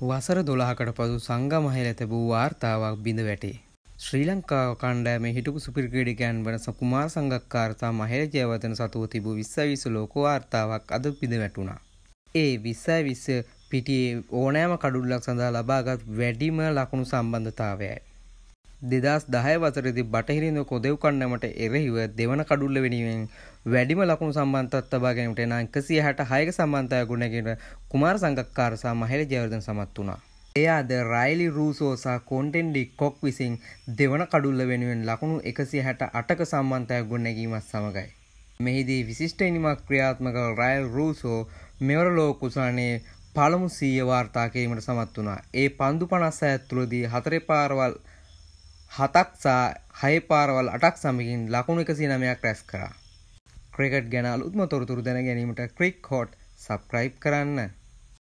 වසර දොළහකට පසු සංගමහය ලැතැබූ වාර්තාවක් බිඳ වැටේ. ශ්‍රී ලංකාව කණ්ඩෑම හිටපු සුපිරිකඩිකයන් වන සකුමාර් සංගක්කාර්තා මහෙර ජයවතන සතුව තිබූ විස්සවිසු ලෝකවාර්තාවක් අද පිද වැටුණා. ඒ විස්සයි විස්ස පිටියේ ඕනෑම කඩුල්ලක් සඳහා ලබාගත් වැඩිම ලකුණු සම්බන්ධතාවයයි. දෙදස් දහය වසරදි බටහිරින්ද කොදෙව් කන්නමට එරෙහිව දෙවන කඩුල්ල වෙනුවෙන් වැඩිම ලකුණු සම්බන්ධත් තබා ගැනීමට එන එකසිය හැට හයක සම්බන්ධය ගුණගෙන කුමාර සංගක්කාර සහ මහෙල ජයවර්ධන සමත් වුණා. එය අද රයිලි රූසෝ සහ කොන්ටෙන්ඩි කොක් විසින් දෙවන කඩුල්ල වෙනුවෙන් ලකුණු එකසිය හැට අටක සම්බන්ධය ගුණැගීමත් සමඟයි. මෙහිදී විශිෂ්ට නිමක් ක්‍රියාත්මක රයිල් රූසෝ මෙවර ලෝ කුසානේ පළමු සීය වාර්තා කිරීමට සමත් වුණා. ඒ පන්දු 56 ඇතුළතදී හතරේ පාරවල් හතක් සහ හය පාරවල් අටක් සමගින් ලකුණු එකසි නමයක් රැස් කරා. ක්‍රිකට් ගැන අලුත්ම තොරතුරු දැන ගැනීමට ක්‍රික් හෝට් සබ්ක්‍රයිබ් කරන්න.